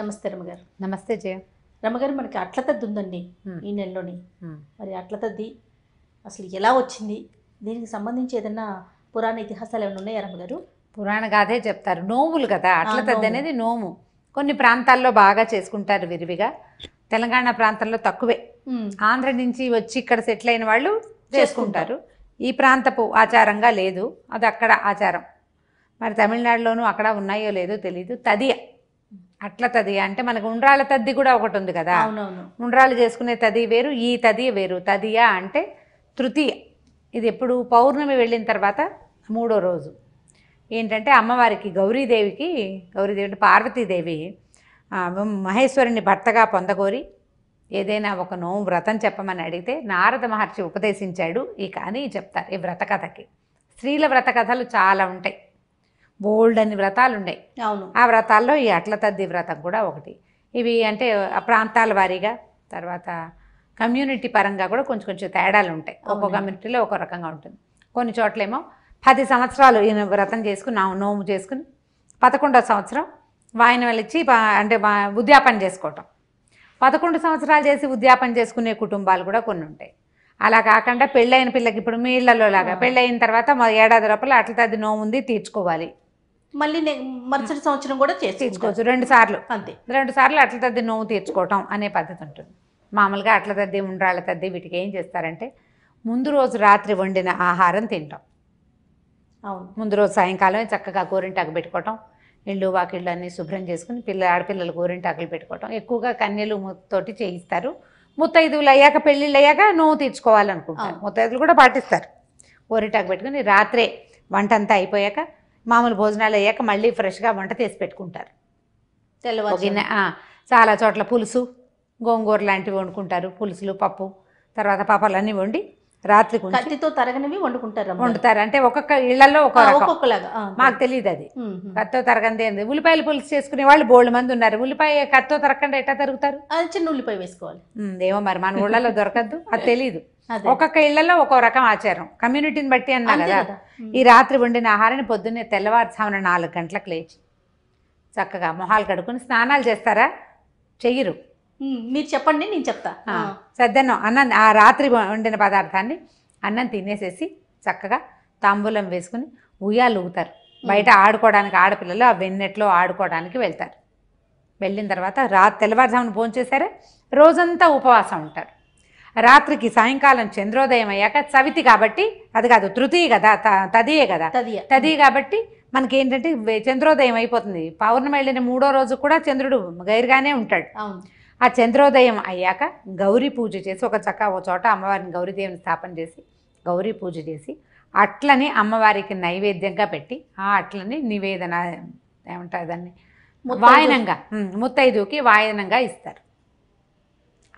నమస్తే రమగారు నమస్తే జయ రమగారు మనకి అట్లతద్ది ఉందండి ఈ నెలలోని మరి అట్ల తద్ది అసలు ఎలా వచ్చింది దీనికి సంబంధించి ఏదైనా పురాణ ఇతిహాసాలు ఏమైనా ఉన్నాయా రమగారు పురాణ గాథే చెప్తారు నోములు కదా అట్ల తద్ది అనేది నోము కొన్ని ప్రాంతాల్లో బాగా చేసుకుంటారు విరివిగా తెలంగాణ ప్రాంతంలో తక్కువే ఆంధ్ర నుంచి వచ్చి ఇక్కడ సెటిల్ అయిన వాళ్ళు చేసుకుంటారు ఈ ప్రాంతపు ఆచారంగా లేదు అది అక్కడ ఆచారం మరి తమిళనాడులోనూ అక్కడ ఉన్నాయో లేదో తెలీదు తదియ అట్లా తది అంటే మనకు ఉండ్రాల తద్ది కూడా ఒకటి ఉంది కదా అవునవును ఉండ్రాలు చేసుకునే తది వేరు ఈ తది వేరు తదియా అంటే తృతీయ ఇది ఎప్పుడు పౌర్ణమి వెళ్ళిన తర్వాత మూడో రోజు ఏంటంటే అమ్మవారికి గౌరీదేవికి గౌరీదేవి అంటే పార్వతీదేవి మహేశ్వరుని భర్తగా పొందగోరి ఏదైనా ఒక నోము వ్రతం చెప్పమని అడిగితే నారద మహర్షి ఉపదేశించాడు ఈ కానీ చెప్తారు ఈ వ్రత కథకి స్త్రీల వ్రత కథలు చాలా ఉంటాయి బోల్డ్ అని వ్రతాలు ఉన్నాయి అవును ఆ వ్రతాల్లో ఈ అట్ల తద్ది వ్రతం కూడా ఒకటి ఇవి అంటే ఆ ప్రాంతాల వారీగా తర్వాత కమ్యూనిటీ పరంగా కూడా కొంచెం కొంచెం తేడాలు ఉంటాయి ఒక్కో కమ్యూనిటీలో ఒక్కో రకంగా ఉంటుంది కొన్ని చోట్లేమో పది సంవత్సరాలు ఈయన వ్రతం చేసుకుని నోము చేసుకుని పదకొండో సంవత్సరం వాయిన ఇచ్చి అంటే ఉద్యాపన చేసుకోవటం పదకొండు సంవత్సరాలు చేసి ఉద్యాపన చేసుకునే కుటుంబాలు కూడా కొన్ని ఉంటాయి అలా కాకుండా పెళ్ళైన పిల్లకి ఇప్పుడు మీ ఇళ్లలో లాగా పెళ్ళైన తర్వాత ఏడాది లోపల అట్ల తది నోముంది తీర్చుకోవాలి మళ్ళీ మరుసటి సంవత్సరం కూడా తీర్చుకోవచ్చు రెండు సార్లు అంతే రెండు సార్లు అట్ల తద్ది నోవు తీర్చుకోవటం అనే పద్ధతి ఉంటుంది మామూలుగా అట్ల తద్ది ఉండ్రాళ్ళ తద్ది వీటికి ఏం చేస్తారంటే ముందు రోజు రాత్రి వండిన ఆహారం తింటాం అవును ముందు రోజు సాయంకాలం చక్కగా గోరింటాకు పెట్టుకోవటం ఇళ్ళు వాకిళ్ళు అన్నీ శుభ్రం చేసుకుని పిల్ల ఆడపిల్లలు గోరింటాకులు పెట్టుకోవటం ఎక్కువగా కన్యలు తోటి చేయిస్తారు ముత్తైదువులు అయ్యాక పెళ్ళిళ్ళు అయ్యాక నోవు తీర్చుకోవాలనుకుంటారు ముత్తైదులు కూడా పాటిస్తారు గోరింటాకు పెట్టుకుని రాత్రే వంట అంతా అయిపోయాక మామూలు భోజనాలు అయ్యాక మళ్ళీ ఫ్రెష్గా వంట తీసి పెట్టుకుంటారు తెల్లవారు చాలా చోట్ల పులుసు గోంగూర లాంటివి వండుకుంటారు పులుసులు పప్పు తర్వాత పాపాలన్నీ వండి రాత్రి కత్తితో తరగనివి వండుకుంటారు వండుతారు అంటే ఒక్కొక్క ఇళ్లలో ఒక్కొక్కలాగా మాకు తెలియదు అది కత్తో తరగంది ఏంది ఉల్లిపాయలు పులుసు చేసుకునే వాళ్ళు బోల్డ్ మంది ఉన్నారు ఉల్లిపాయ కత్తో తరగకుండా ఎట్టా తరుగుతారు అది చిన్న ఉల్లిపాయ వేసుకోవాలి ఏమో మరి మన ఊళ్ళలో దొరకద్దు అది తెలియదు ఒక్కొక్క ఇళ్లలో ఒక్కో రకం ఆచారం కమ్యూనిటీని బట్టి అన్నారు కదా ఈ రాత్రి వండిన ఆహారాన్ని పొద్దున్నే తెల్లవారుజామున నాలుగు గంటలకు లేచి చక్కగా మొహాలు కడుక్కుని స్నానాలు చేస్తారా చెయ్యరు మీరు చెప్పండి నేను చెప్తా సద్దన్నం అన్నం ఆ రాత్రి వండిన పదార్థాన్ని అన్నం తినేసేసి చక్కగా తాంబూలం వేసుకుని ఉయ్యాలు ఊగుతారు బయట ఆడుకోవడానికి ఆడపిల్లలు ఆ వెన్నెట్లో ఆడుకోవడానికి వెళ్తారు వెళ్ళిన తర్వాత రా తెల్లవారుజామున భోంచేశారే రోజంతా ఉపవాసం ఉంటారు రాత్రికి సాయంకాలం చంద్రోదయం అయ్యాక చవితి కాబట్టి అది కాదు తృతీయ కదా తదియ కదా తదియ కాబట్టి మనకి ఏంటంటే చంద్రోదయం అయిపోతుంది పౌర్ణమి వెళ్ళిన మూడో రోజు కూడా చంద్రుడు గైరుగానే ఉంటాడు ఆ చంద్రోదయం అయ్యాక గౌరీ పూజ చేసి ఒక చక్క ఒక చోట అమ్మవారిని గౌరీదేవిని స్థాపన చేసి గౌరీ పూజ చేసి అట్లని అమ్మవారికి నైవేద్యంగా పెట్టి ఆ అట్లని నివేదన ఏమంటారు దాన్ని వాయనంగా ముత్తైదుకి వాయనంగా ఇస్తారు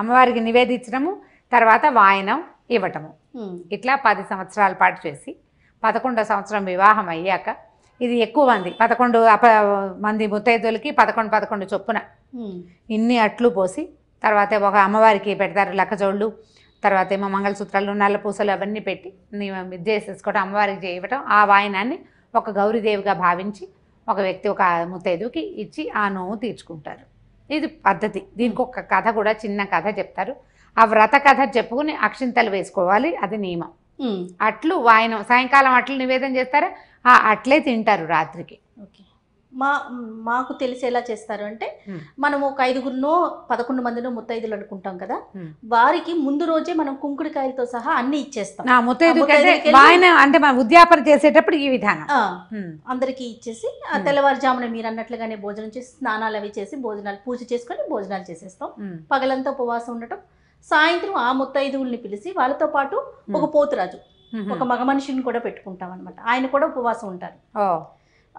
అమ్మవారికి నివేదించడము తర్వాత వాయనం ఇవ్వటము ఇట్లా పది సంవత్సరాల పాటు చేసి పదకొండో సంవత్సరం వివాహం అయ్యాక ఇది ఎక్కువ మంది పదకొండు అప మంది ముత్తైదులకి పదకొండు పదకొండు చొప్పున ఇన్ని అట్లు పోసి తర్వాత ఒక అమ్మవారికి పెడతారు లక్కజోళ్ళు తర్వాత ఏమో మంగళసూత్రాలు నల్ల పూసలు అవన్నీ పెట్టి ఇది చేసేసుకోవడం అమ్మవారికి చేయటం ఆ వాయినాన్ని ఒక గౌరీదేవిగా భావించి ఒక వ్యక్తి ఒక ముత్తైదుకి ఇచ్చి ఆ నోవు తీర్చుకుంటారు ఇది పద్ధతి దీనికి ఒక కథ కూడా చిన్న కథ చెప్తారు ఆ వ్రత కథ చెప్పుకుని అక్షింతలు వేసుకోవాలి అది నియమం అట్లు వాయనం సాయంకాలం అట్లు నివేదన చేస్తారా ఆ అట్లే తింటారు రాత్రికి మా మాకు తెలిసేలా చేస్తారు అంటే మనం ఒక ఐదుగురినో పదకొండు మందినో ముత్తైదులు అనుకుంటాం కదా వారికి ముందు రోజే మనం కుంకుడికాయలతో సహా అన్ని ఇచ్చేస్తాం అంటే ఉద్యాపన చేసేటప్పుడు ఈ విధానం అందరికి ఇచ్చేసి తెల్లవారుజామున మీరు అన్నట్లుగానే భోజనం చేసి స్నానాలు అవి చేసి భోజనాలు పూజ చేసుకొని భోజనాలు చేసేస్తాం పగలంతా ఉపవాసం ఉండటం సాయంత్రం ఆ ముత్తైదువుల్ని పిలిచి వాళ్ళతో పాటు ఒక పోతురాజు ఒక మగ మనిషిని కూడా పెట్టుకుంటాం అనమాట ఆయన కూడా ఉపవాసం ఉంటారు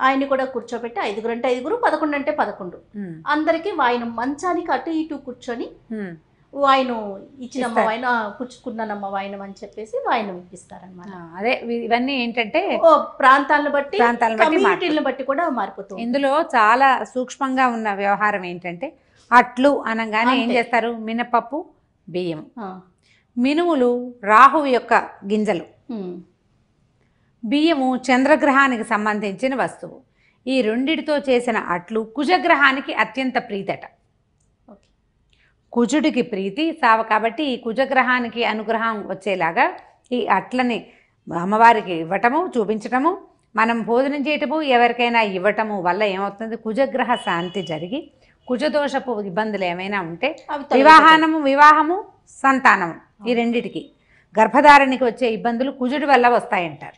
ఆయన్ని కూడా కూర్చోబెట్టి ఐదుగురు అంటే ఐదుగురు పదకొండు అంటే పదకొండు అందరికీ ఆయన మంచానికి అటు ఇటు కూర్చొని ఆయన ఇచ్చినమ్మ వాయిన కూర్చుకున్నానమ్మ వాయినం అని చెప్పేసి వాయినం ఇప్పిస్తారనమాట అదే ఇవన్నీ ఏంటంటే ప్రాంతాలను బట్టి కమ్యూనిటీలను బట్టి కూడా మారిపోతుంది ఇందులో చాలా సూక్ష్మంగా ఉన్న వ్యవహారం ఏంటంటే అట్లు అనగానే ఏం చేస్తారు మినపప్పు బియ్యం మినుములు రాహువు యొక్క గింజలు బియ్యము చంద్రగ్రహానికి సంబంధించిన వస్తువు ఈ రెండిటితో చేసిన అట్లు కుజగ్రహానికి అత్యంత ప్రీతట కుజుడికి ప్రీతి సావ కాబట్టి ఈ కుజగ్రహానికి అనుగ్రహం వచ్చేలాగా ఈ అట్లని అమ్మవారికి ఇవ్వటము చూపించటము మనం భోజనం చేయటము ఎవరికైనా ఇవ్వటము వల్ల ఏమవుతుంది కుజగ్రహ శాంతి జరిగి కుజదోషపు ఇబ్బందులు ఏమైనా ఉంటే వివాహానము వివాహము సంతానము ఈ రెండిటికి గర్భధారణకి వచ్చే ఇబ్బందులు కుజుడి వల్ల వస్తాయంటారు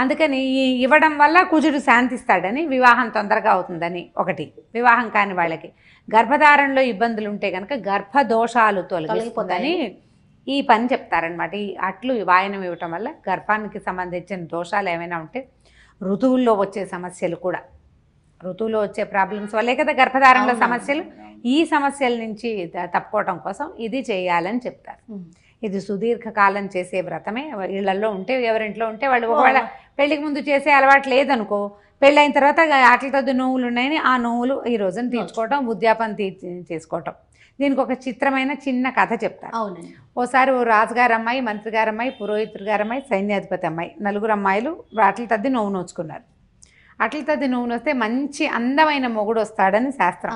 అందుకని ఈ ఇవ్వడం వల్ల కుజుడు శాంతిస్తాడని వివాహం తొందరగా అవుతుందని ఒకటి వివాహం కాని వాళ్ళకి గర్భధారణలో ఇబ్బందులు ఉంటే కనుక గర్భదోషాలు తొలగిపోతాయని ఈ పని చెప్తారనమాట ఈ అట్లు వాయనం ఇవ్వటం వల్ల గర్భానికి సంబంధించిన దోషాలు ఏమైనా ఉంటే ఋతువుల్లో వచ్చే సమస్యలు కూడా ఋతువులో వచ్చే ప్రాబ్లమ్స్ వల్లే కదా గర్భధారణలో సమస్యలు ఈ సమస్యల నుంచి తప్పుకోవటం కోసం ఇది చేయాలని చెప్తారు ఇది సుదీర్ఘకాలం చేసే వ్రతమే ఇళ్లలో ఉంటే ఎవరింట్లో ఉంటే వాళ్ళు ఒకవేళ పెళ్లికి ముందు చేసే అలవాటు లేదనుకో అయిన తర్వాత ఆటలతో నువ్వులు ఉన్నాయని ఆ నువ్వులు ఈ రోజున తీర్చుకోవటం ఉద్యాపన తీర్చి చేసుకోవటం దీనికి ఒక చిత్రమైన చిన్న కథ చెప్తారు ఓసారి ఓ రాజుగారు అమ్మాయి మంత్రి గారు అమ్మాయి పురోహితుడు గారు అమ్మాయి సైన్యాధిపతి అమ్మాయి నలుగురు అమ్మాయిలు ఆటల తద్ది నోవు నోచుకున్నారు అట్లతది నువ్వు వస్తే మంచి అందమైన మొగుడు వస్తాడని శాస్త్రం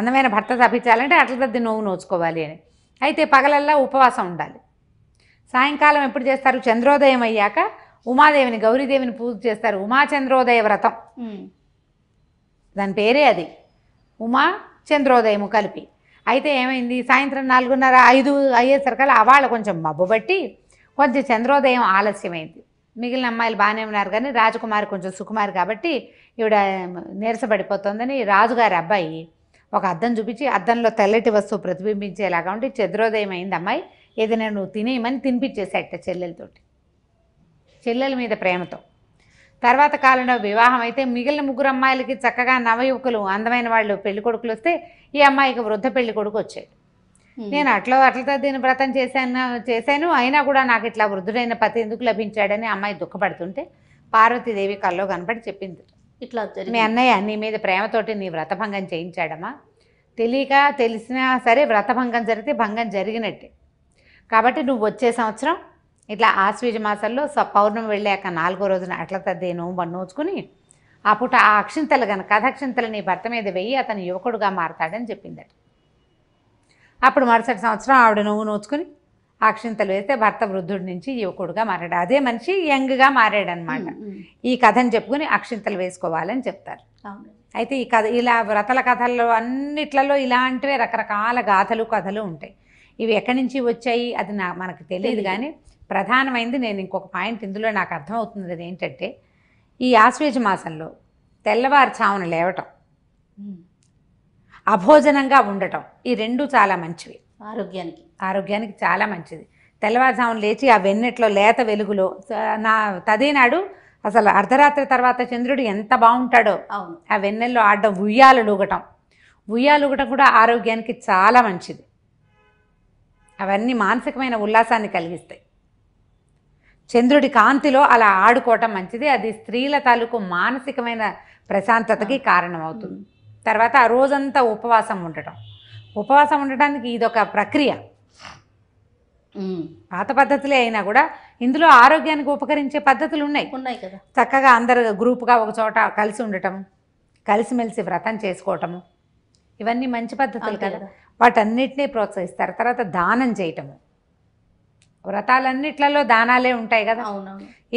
అందమైన భర్త తప్పించాలంటే అట్లతద్ది నోవు నోచుకోవాలి అని అయితే పగలల్లా ఉపవాసం ఉండాలి సాయంకాలం ఎప్పుడు చేస్తారు చంద్రోదయం అయ్యాక ఉమాదేవిని గౌరీదేవిని పూజ చేస్తారు ఉమా చంద్రోదయ వ్రతం దాని పేరే అది ఉమా చంద్రోదయము కలిపి అయితే ఏమైంది సాయంత్రం నాలుగున్నర ఐదు అయ్యేసరికల్లా అవాళ్ళ కొంచెం మబ్బు బట్టి కొంచెం చంద్రోదయం ఆలస్యమైంది మిగిలిన అమ్మాయిలు బాగానే ఉన్నారు కానీ రాజకుమారి కొంచెం సుకుమారి కాబట్టి ఈవిడ నీరసపడిపోతుందని రాజుగారి అబ్బాయి ఒక అద్దం చూపించి అద్దంలో తెల్లటి వస్తువు ప్రతిబింబించేలాగా ఉంటే చంద్రోదయం అయింది అమ్మాయి ఏదైనా నువ్వు తినేయమని తినిపించేసేట చెల్లెలతోటి చెల్లెల మీద ప్రేమతో తర్వాత కాలంలో వివాహం అయితే మిగిలిన ముగ్గురు అమ్మాయిలకి చక్కగా నవయువకులు అందమైన వాళ్ళు పెళ్లి కొడుకులు వస్తే ఈ అమ్మాయికి వృద్ధ పెళ్లి కొడుకు వచ్చాడు నేను అట్లా అట్లతో దీని వ్రతం చేశాను చేశాను అయినా కూడా నాకు ఇట్లా వృద్ధుడైన పతి ఎందుకు లభించాడని అమ్మాయి దుఃఖపడుతుంటే పార్వతీదేవి కల్లో కనపడి చెప్పింది ఇట్లా మీ అన్నయ్య నీ మీద ప్రేమతోటి నీ వ్రతభంగం చేయించాడమ్మా తెలియక తెలిసినా సరే వ్రతభంగం జరిగితే భంగం జరిగినట్టే కాబట్టి నువ్వు వచ్చే సంవత్సరం ఇట్లా ఆశ్వీజ మాసంలో పౌర్ణమి వెళ్ళాక నాలుగో రోజున అట్ల తద్దే నోంబ నోచుకుని ఆ పూట ఆ అక్షింతలు కనుక అక్షింతలు నీ భర్త మీద వెయ్యి అతను యువకుడుగా మారతాడని చెప్పిందట అప్పుడు మరుసటి సంవత్సరం ఆవిడ నువ్వు నోచుకుని అక్షింతలు వేస్తే భర్త వృద్ధుడి నుంచి యువకుడుగా మారాడు అదే మనిషి యంగ్గా మారాడనమాట ఈ కథను చెప్పుకుని అక్షింతలు వేసుకోవాలని చెప్తారు అయితే ఈ కథ ఇలా వ్రతల కథల్లో అన్నిట్లలో ఇలాంటివే రకరకాల గాథలు కథలు ఉంటాయి ఇవి ఎక్కడి నుంచి వచ్చాయి అది నా మనకు తెలియదు కానీ ప్రధానమైంది నేను ఇంకొక పాయింట్ ఇందులో నాకు అర్థమవుతుంది అది ఏంటంటే ఈ ఆశ్వేజ మాసంలో తెల్లవారుఛామున లేవటం అభోజనంగా ఉండటం ఈ రెండు చాలా మంచివి ఆరోగ్యానికి ఆరోగ్యానికి చాలా మంచిది తెల్లవారుజామున లేచి ఆ వెన్నెట్లో లేత వెలుగులో నా తదేనాడు అసలు అర్ధరాత్రి తర్వాత చంద్రుడు ఎంత బాగుంటాడో ఆ వెన్నెల్లో ఆడడం ఉయ్యాలు లూగటం ఉయ్యాలు లూగటం కూడా ఆరోగ్యానికి చాలా మంచిది అవన్నీ మానసికమైన ఉల్లాసాన్ని కలిగిస్తాయి చంద్రుడి కాంతిలో అలా ఆడుకోవటం మంచిది అది స్త్రీల తాలూకు మానసికమైన ప్రశాంతతకి కారణమవుతుంది తర్వాత ఆ రోజంతా ఉపవాసం ఉండటం ఉపవాసం ఉండటానికి ఇదొక ప్రక్రియ పాత పద్ధతులే అయినా కూడా ఇందులో ఆరోగ్యానికి ఉపకరించే పద్ధతులు ఉన్నాయి ఉన్నాయి కదా చక్కగా అందరు గ్రూప్గా ఒక చోట కలిసి ఉండటం కలిసిమెలిసి వ్రతం చేసుకోవటము ఇవన్నీ మంచి పద్ధతులు కదా వాటన్నిటినీ ప్రోత్సహిస్తారు తర్వాత దానం చేయటము వ్రతాలన్నిట్లలో దానాలే ఉంటాయి కదా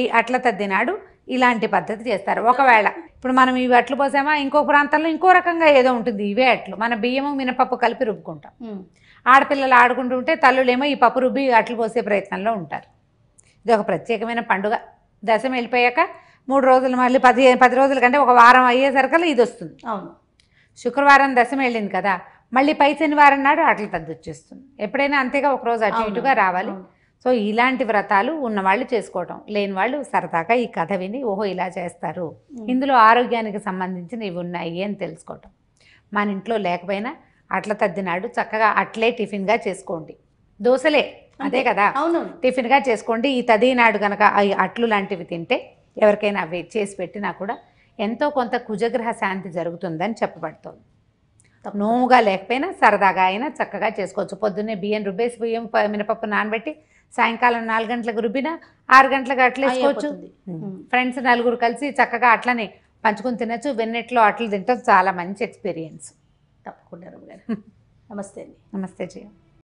ఈ అట్ల తద్దినాడు ఇలాంటి పద్ధతి చేస్తారు ఒకవేళ ఇప్పుడు మనం ఇవి అట్లు పోసామా ఇంకో ప్రాంతంలో ఇంకో రకంగా ఏదో ఉంటుంది ఇవే అట్లు మన బియ్యము మినపప్పు కలిపి రుబ్బుకుంటాం ఆడపిల్లలు ఆడుకుంటుంటే తల్లులేమో ఈ పప్పు రుబ్బి అట్లు పోసే ప్రయత్నంలో ఉంటారు ఇది ఒక ప్రత్యేకమైన పండుగ దశ వెళ్ళిపోయాక మూడు రోజులు మళ్ళీ పది పది రోజుల కంటే ఒక వారం అయ్యేసరికల్లా ఇది వస్తుంది అవును శుక్రవారం దశ వెళ్ళింది కదా మళ్ళీ పై శనివారం నాడు అట్ల తద్దొచ్చేస్తుంది ఎప్పుడైనా అంతేగా ఒకరోజు అటు ఇటుగా రావాలి సో ఇలాంటి వ్రతాలు ఉన్నవాళ్ళు చేసుకోవటం లేని వాళ్ళు సరదాగా ఈ కథ విని ఓహో ఇలా చేస్తారు ఇందులో ఆరోగ్యానికి సంబంధించిన ఇవి ఉన్నాయి అని తెలుసుకోవటం మన ఇంట్లో లేకపోయినా అట్ల తద్దినాడు చక్కగా అట్లే టిఫిన్గా చేసుకోండి దోశలే అదే కదా అవును టిఫిన్గా చేసుకోండి ఈ తదినాడు కనుక అట్లు లాంటివి తింటే ఎవరికైనా అవి చేసి పెట్టినా కూడా ఎంతో కొంత కుజగ్రహ శాంతి జరుగుతుందని చెప్పబడుతోంది నోముగా లేకపోయినా సరదాగా అయినా చక్కగా చేసుకోవచ్చు పొద్దున్నే బియ్యం రుబ్బేసి బియ్యం మినపప్పు నానబెట్టి సాయంకాలం నాలుగు గంటలకు రుబ్బినా ఆరు గంటలకు అట్లా వేసుకోవచ్చు ఫ్రెండ్స్ నలుగురు కలిసి చక్కగా అట్లనే పంచుకొని తినచ్చు వెన్నెట్లో అట్లు తింటాం చాలా మంచి ఎక్స్పీరియన్స్ తప్పకుండా నమస్తే అండి నమస్తే జయ